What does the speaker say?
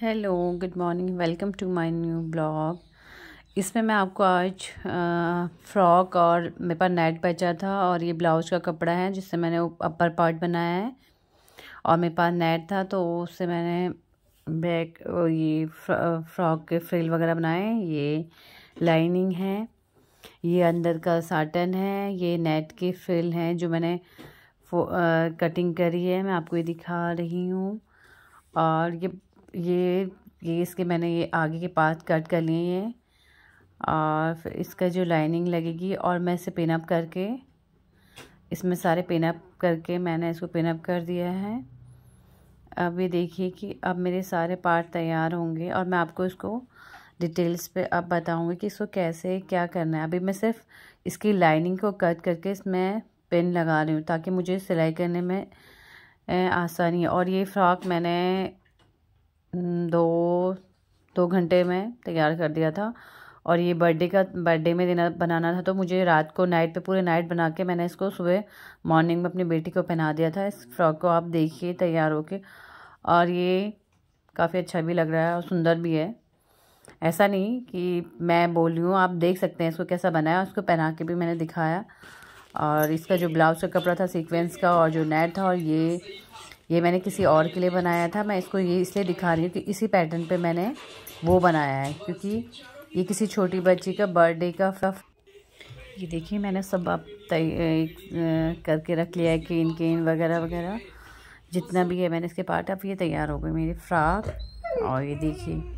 hello good morning welcome to my new blog इसमें मैं आपको आज फ्रॉक और मेरे पास नेट बचा था और ये ब्लाउज का कपड़ा है जिससे मैंने अपर पार्ट बनाया है और मेरे पास नेट था तो उससे मैंने बैक ये फ्रॉक के फ्रिल वगैरह बनाए ये लाइनिंग है ये अंदर का साटन है ये नेट के फ्रिल हैं जो मैंने आ, कटिंग करी है मैं आपको ये दिखा रही हूँ और ये ये ये इसके मैंने ये आगे के पार्ट कट कर लिए हैं और फिर इसका जो लाइनिंग लगेगी और मैं इसे पिनअप करके इसमें सारे पिनअप करके मैंने इसको पिनअप कर दिया है अब ये देखिए कि अब मेरे सारे पार्ट तैयार होंगे और मैं आपको इसको डिटेल्स पे अब बताऊंगी कि इसको कैसे क्या करना है अभी मैं सिर्फ इसकी लाइनिंग को कट करके इसमें पिन लगा रही हूँ ताकि मुझे सिलाई करने में आसानी है और ये फ़्रॉक मैंने हम्म, दो दो घंटे में तैयार कर दिया था और ये बर्थडे का बर्थडे में देना बनाना था तो मुझे रात को नाइट पे पूरे नाइट बना के मैंने इसको सुबह मॉर्निंग में अपनी बेटी को पहना दिया था इस फ्रॉक को आप देखिए तैयार होके और ये काफ़ी अच्छा भी लग रहा है और सुंदर भी है ऐसा नहीं कि मैं बोल रही हूँ आप देख सकते हैं इसको कैसा बनाया उसको पहना के भी मैंने दिखाया और इसका जो ब्लाउज का कपड़ा था सीक्वेंस का और जो नेट था और ये ये मैंने किसी और के लिए बनाया था मैं इसको ये इसलिए दिखा रही हूँ कि इसी पैटर्न पे मैंने वो बनाया है क्योंकि ये किसी छोटी बच्ची का बर्थडे का फ ये देखिए मैंने सब आप करके रख लिया है केन केन वगैरह वगैरह जितना भी है मैंने इसके पार्ट अब ये तैयार हो गए मेरी फ्राक और ये देखिए